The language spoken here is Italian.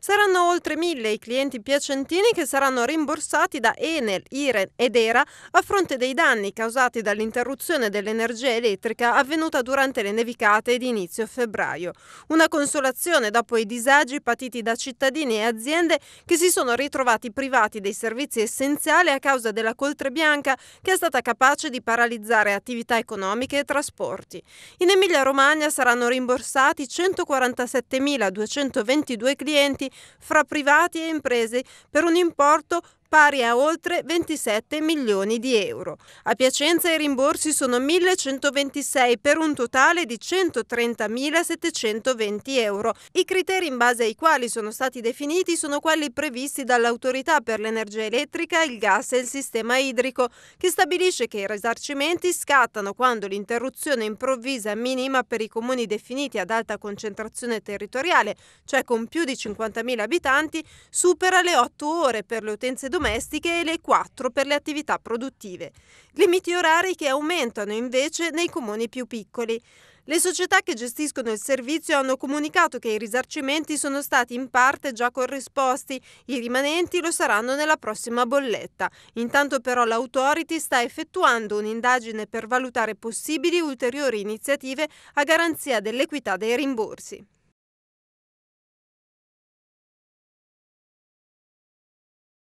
Saranno oltre mille i clienti piacentini che saranno rimborsati da Enel, Iren ed Era a fronte dei danni causati dall'interruzione dell'energia elettrica avvenuta durante le nevicate di inizio febbraio. Una consolazione dopo i disagi patiti da cittadini e aziende che si sono ritrovati privati dei servizi essenziali a causa della coltre bianca che è stata capace di paralizzare attività economiche e trasporti. In Emilia-Romagna saranno rimborsati 147.222 clienti fra privati e imprese per un importo pari a oltre 27 milioni di euro. A Piacenza i rimborsi sono 1.126 per un totale di 130.720 euro. I criteri in base ai quali sono stati definiti sono quelli previsti dall'autorità per l'energia elettrica, il gas e il sistema idrico, che stabilisce che i risarcimenti scattano quando l'interruzione improvvisa minima per i comuni definiti ad alta concentrazione territoriale, cioè con più di 50.000 abitanti, supera le 8 ore per le utenze domestiche domestiche e le 4 per le attività produttive. Limiti orari che aumentano invece nei comuni più piccoli. Le società che gestiscono il servizio hanno comunicato che i risarcimenti sono stati in parte già corrisposti, i rimanenti lo saranno nella prossima bolletta. Intanto però l'autority sta effettuando un'indagine per valutare possibili ulteriori iniziative a garanzia dell'equità dei rimborsi.